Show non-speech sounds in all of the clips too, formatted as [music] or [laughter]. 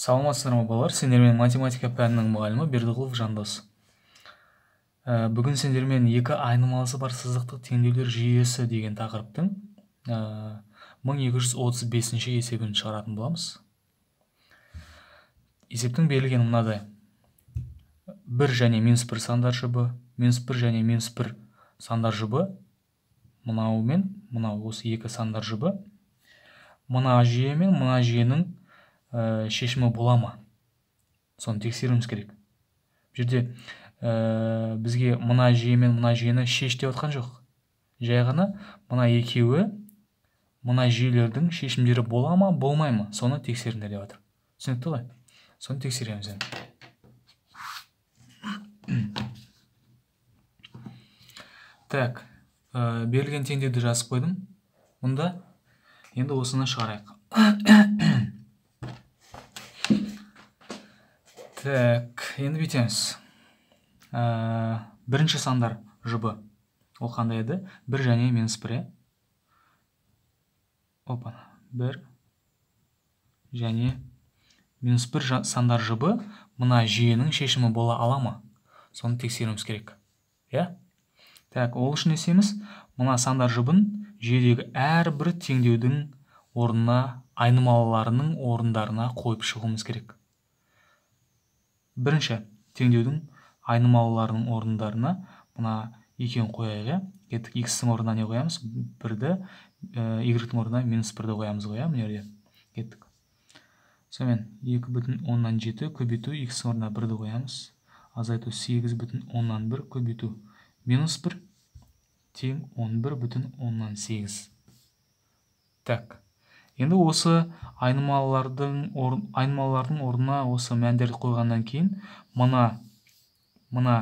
саламатсыздар ма балалар сендермен математика пәнінің мұғалімі бердіғұлов жандос ә, бүгін сендермен екі айнымалысы бар сызықтық теңдеулер жүйесі деген тақырыптың ә, 1235-ші есебін шығаратын боламыз есептің берілгені мынадай бір және минус бір сандар жұбы минус бір және минус бір сандар жұбы мынау мен мынау осы екі сандар жұбы мына жүйе мен мына жүйенің ә, шешімі бола ма соны тексеруіміз керек бұл жерде э, бізге мына жүйе мен мына жүйені шеш деп жатқан жоқ жай ғана мына екеуі мына жүйелердің шешімдері бола ма болмай ма соны тексеріңдер деп жатыр түсінікті ғой соны тексереміз енді [coughs] так ә, берілген теңдеуді жазып қойдым мұнда енді осыны шығарайық [coughs] так енді бүйтеміз ә, бірінші сандар жұбы ол қандай еді бір және минус бір иә опа бір және минус бір сандар жұбы мына жүйенің шешімі бола ала ма соны тексеруіміз керек иә так ол үшін не істейміз мына сандар жұбын жүйедегі әрбір теңдеудің орнына айнымалыларының орындарына қойып шығуымыз керек бірінші теңдеудің айнымалыларының орындарына мына екеуін қояйық иә кеттік икстің орнына не қоямыз бірді игректің орнына минус бірді қоямыз ғой иә мына жерде кеттік сонымен екі бүтін оннан жеті көбейту икстің орнына бірді қоямыз азайту сегіз бүтін оннан бір көбейту минус бір тең он бір бүтін оннан сегіз так енді осы айнымалылардың айнымалылардың орнына осы мәндерді қойғаннан кейін мына мына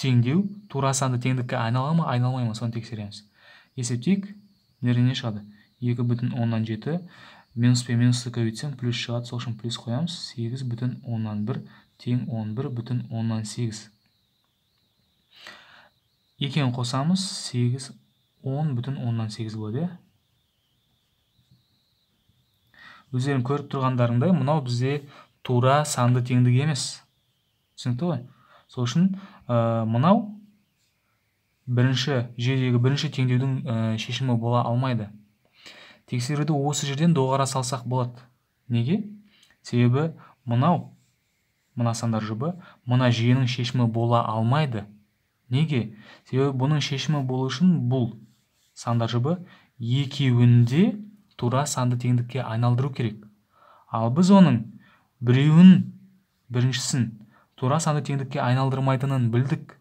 теңдеу тура санды теңдікке айнала ма айналмай ма соны тексереміз есептейік нерден не шығады екі бүтін оннан жеті минус пен минусты көбейтсем плюс шығады сол үшін плюс қоямыз сегіз бүтін оннан бір тең он бір бүтін оннан сегіз екеуін қосамыз сегіз он бүтін оннан сегіз болады иә өздерің көріп тұрғандарыңдай мынау бізде тура санды теңдік емес түсінікті ғой сол үшін ә, мынау бірінші жүйедегі бірінші теңдеудің ә, шешімі бола алмайды тексеруді осы жерден доғара салсақ болады неге себебі мынау мына сандар жұбы мына жүйенің шешімі бола алмайды неге себебі бұның шешімі болу үшін бұл сандар жұбы екеуінде тура санды теңдікке айналдыру керек ал біз оның біреуін біріншісін тура санды теңдікке айналдырмайтынын білдік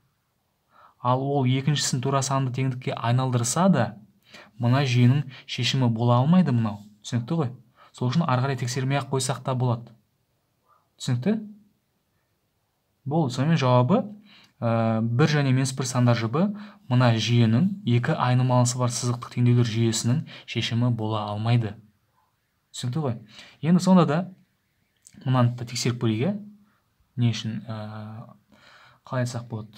ал ол екіншісін тура санды теңдікке айналдырса да мына жүйенің шешімі бола алмайды мынау түсінікті ғой сол үшін ары қарай тексермей ақ қойсақ та болады түсінікті болды сонымен жауабы ә, бір және минус бір сандар жұбы мына жүйенің екі айнымалысы бар сызықтық теңдеулер жүйесінің шешімі бола алмайды түсінікті ғой енді сонда да мынаны да тексеріп көрейік иә не үшін ә, қалай айтсақ болады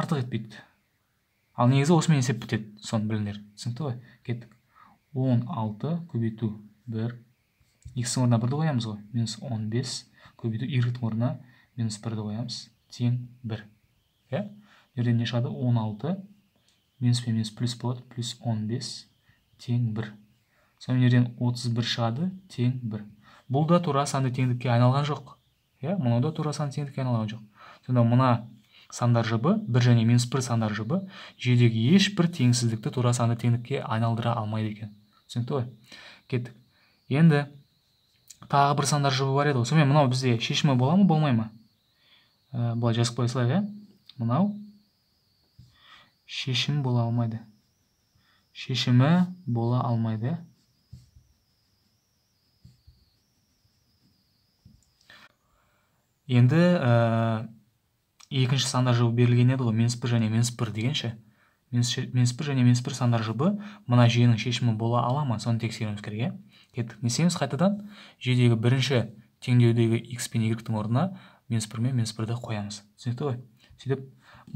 артық етпейді ал негізі осымен есеп бітеді соны біліңдер түсінікті ғой кеттік он алты көбейту бір икстің орнына бірді қоямыз ғой минус он бес көбейту игректің орнына минус бірді қоямыз тең 1. Иә? Жерден не шығады? 16 минус пен минус плюс болады. Плюс 15 тең 1. Сонымен жерден 31 шығады, тең 1. Бұл да тура санды теңдікке айналған жоқ. Иә? Мынау да тура санды теңдікке айналған жоқ. Сонда мына сандар жұбы, 1 және минус 1 сандар жұбы жүйедегі ешбір теңсіздікті тура санды теңдікке айналдыра алмайды екен. Түсінікті ғой? Кеттік. Енді тағы бір сандар жұбы бар еді ғой. Сонымен мынау бізде шешімі бола ма, болмай ма? Ә, былай жазып қоя салайық иә мынау шешім бола алмайды шешімі бола алмайды енді ә, екінші сандар жұбы берілген еді ғой минус бір және минус бір деген ше минус бір және минус бір сандар жұбы мына жүйенің шешімі бола ала ма соны тексеруіміз керек иә кеттік не істейміз қайтадан жүйедегі бірінші теңдеудегі x пен y орнына минус бір мен минус бірді қоямыз түсінікті ғой сөйтіп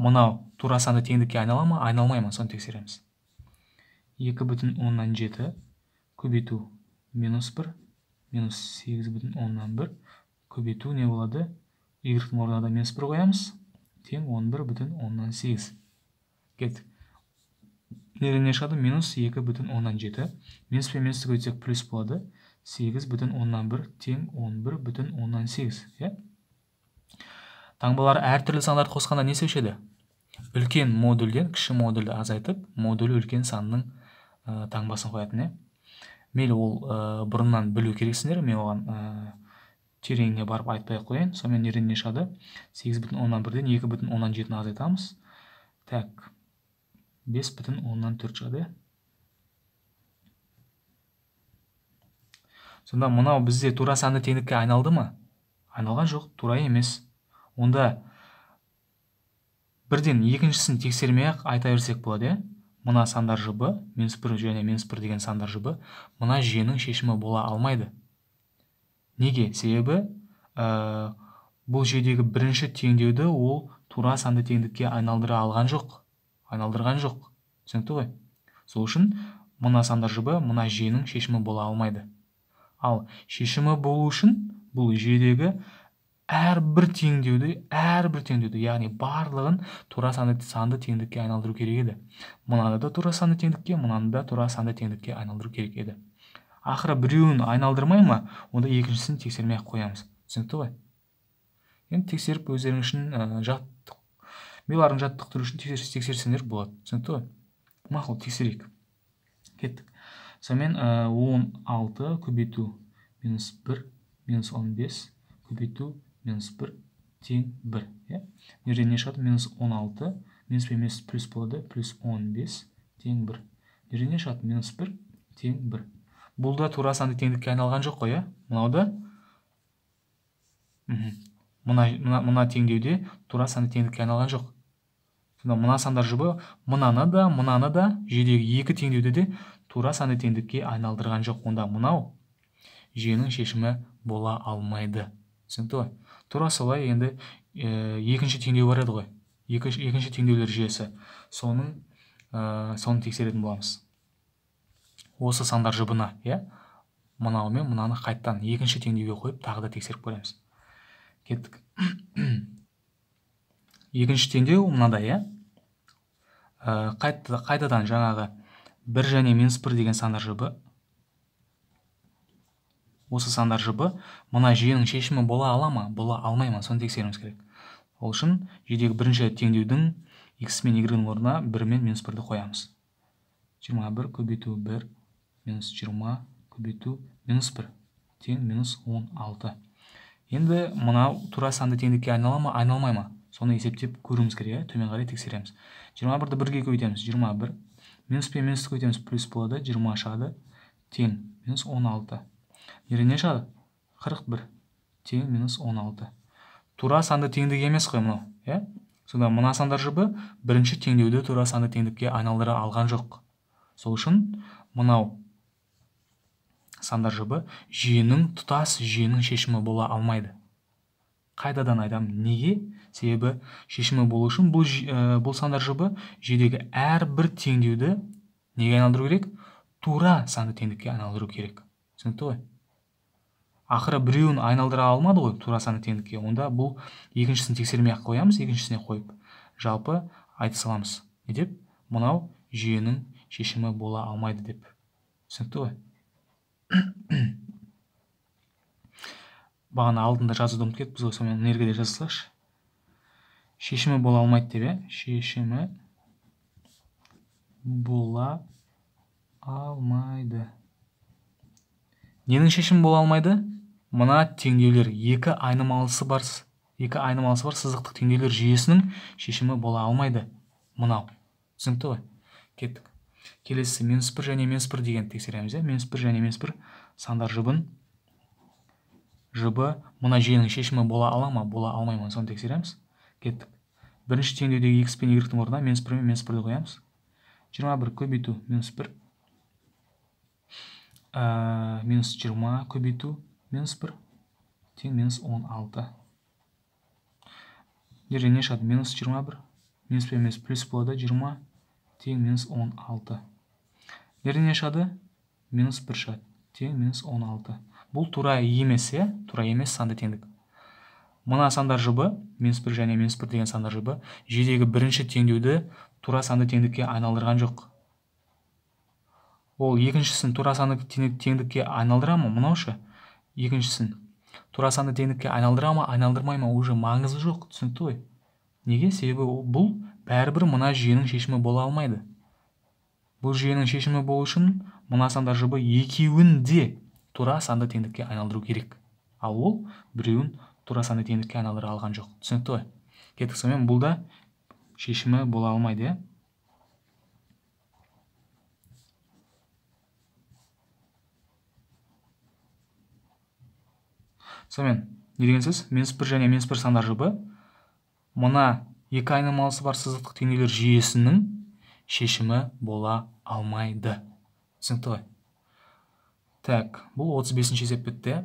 мынау тура санды теңдікке айнала ма айналмай ма соны тексереміз екі бүтін оннан жеті көбейту минус бір минус сегіз бүтін оннан бір көбейту не болады игректің орнына да минус бір қоямыз тең он бір бүтін оннан сегіз кеттік неден не шығады минус екі бүтін оннан жеті минус пен минусті көбейтсек плюс болады сегіз бүтін оннан бір тең он бір бүтін оннан сегіз иә таңбалар әртүрлі сандарды қосқанда не өшеді үлкен модульден кіші модульді азайтып модуль үлкен санның ә, таңбасын қоятын иә мейлі ол ә, бұрыннан білу керексіңдер мен оған ә, тереңіне барып айтпай ақ қояйын сонымен неден не шығады сегіз бүтін оннан бірден екі бүтін оннан жетіні азайтамыз так бес бүтін оннан төрт шығады иә? сонда мынау бізде тура санды теңдікке айналды ма айналған жоқ тура емес онда бірден екіншісін тексермей ақ айта берсек болады иә мына сандар жұбы минус бір және минус бір деген сандар жұбы мына жүйенің шешімі бола алмайды неге себебі ә, бұл жүйедегі бірінші теңдеуді ол тура санды теңдікке айналдыра алған жоқ айналдырған жоқ түсінікті ғой сол үшін мына сандар жұбы мына жүйенің шешімі бола алмайды ал шешімі болу үшін бұл жүйедегі әрбір теңдеуді әрбір теңдеуді яғни барлығын тура санды, санды теңдікке айналдыру керек еді мынаны да тура санды теңдікке мынаны да тура санды теңдікке айналдыру керек еді ақыры біреуін айналдырмай ма онда екіншісін тексермей ақ қоямыз түсінікті ғой енді тексеріп өздерің үшін ә, жаттық миларың жаттықтыру үшін тексерсеңдер болады түсінікті ғой мақұл тексерейік кеттік сонымен он алты көбейту минус бір минус он бес көбейту минус 1 тең 1. Иә мына не шығады минус 16 минус пен минус плюс болады плюс 15 тең 1. мына не шығады минус 1 тең 1. бұл да тура санды теңдікке айналған жоқ қой иә мынау да мына, мына теңдеуде тура санды теңдікке айналған жоқ сонда мына сандар жұбы мынаны да мынаны да жүйедегі екі теңдеуді де тура санды теңдікке айналдырған жоқ онда мынау жүйенің шешімі бола алмайды түсінікті ғой тура солай енді ә, екінші теңдеу бар еді ғой екінші, екінші теңдеулер жүйесі соның ә, соны тексеретін боламыз осы сандар жұбына иә мынау мен мынаны қайтадан екінші теңдеуге қойып тағы да тексеріп көреміз кеттік [clears throat] екінші теңдеу мынадай иә э, қайтадан жаңағы бір және минус бір деген сандар жұбы осы сандар жұбы мына жүйенің шешімі бола ала ма бола алмай ма соны тексеруіміз керек ол үшін жүйедегі бірінші теңдеудің x мен y орнына 1 мен минус 1-ді қоямыз 21 көбейту 1 минус 20 көбейту минус 1 тең минус 16 енді мынау тура санды теңдікке айнала ма айналмай ма соны есептеп көруіміз керек иә төмен қарай тексереміз 21-ді бірге көбейтеміз 21 минус пен минусты көбейтеміз плюс болады 20 шығады тең минус 16 Ерене не шығады қырық бір тең минус он тура санды теңдік емес қой мынау иә сонда мына сандар жұбы бірінші теңдеуді тура санды теңдікке айналдыра алған жоқ сол үшін мынау сандар жұбы жүйенің тұтас жүйенің шешімі бола алмайды қайтадан айтамын неге себебі шешімі болу үшін бұл, ә, бұл сандар жұбы жүйедегі әрбір теңдеуді неге айналдыру керек тура санды теңдікке айналдыру керек түсінікті ғой ақыры біреуін айналдыра алмады ғой тура саны теңдікке онда бұл екіншісін тексермей ақ қоямыз екіншісіне қойып жалпы айта саламыз не деп мынау жүйенің шешімі бола алмайды деп түсінікті ғой [coughs] бағана алдында жазуды ұмытып кетіппіз ғой сонымен де жазсақшы шешімі бола алмайды деп иә шешімі бола алмайды ненің шешімі бола алмайды мына теңдеулер екі айнымалысы бар екі айнымалысы бар сызықтық теңдеулер жүйесінің шешімі бола алмайды мынау түсінікті ғой кеттік келесі минус бір және минус бір дегенді тексереміз иә минус бір және минус бір сандар жұбын жұбы мына жүйенің шешімі бола ала ма бола алмай ма соны тексереміз кеттік бірінші теңдеудегі x пен y орнына минус бір мен минус бірді қоямыз жиырма бір көбейту минус бір ә, минус 20 көбейту минус 1 тең минус 16 мына жерде не шығады минус 21 минус пен минус плюс болады 20 тең минус 16 мына жерде не шығады минус 1 шығады тең минус 16 бұл тура емес иә тура емес санды теңдік мына сандар жұбы минус бір және минус бір деген сандар жұбы жүйедегі бірінші теңдеуді тура санды теңдікке айналдырған жоқ ол екіншісін тура саны теңдікке айналдыра ма мынау ше екіншісін тура санды теңдікке айналдыра ма айналдырмай ма уже маңызы жоқ түсінікті ғой неге себебі бұл бәрібір мына жүйенің шешімі бола алмайды бұл жүйенің шешімі болу үшін мына сандар жұбы екеуін де тура санды теңдікке айналдыру керек ал ол біреуін тура санды теңдікке айналдыра алған жоқ түсінікті ғой кеттік сонымен бұл да шешімі бола алмайды иә сонымен не деген сөз минус бір және минус бір сандар жұбы мына екі айнымалысы бар сызықтық теңдеулер жүйесінің шешімі бола алмайды түсінікті ғой так бұл 35 бесінші есеп бітті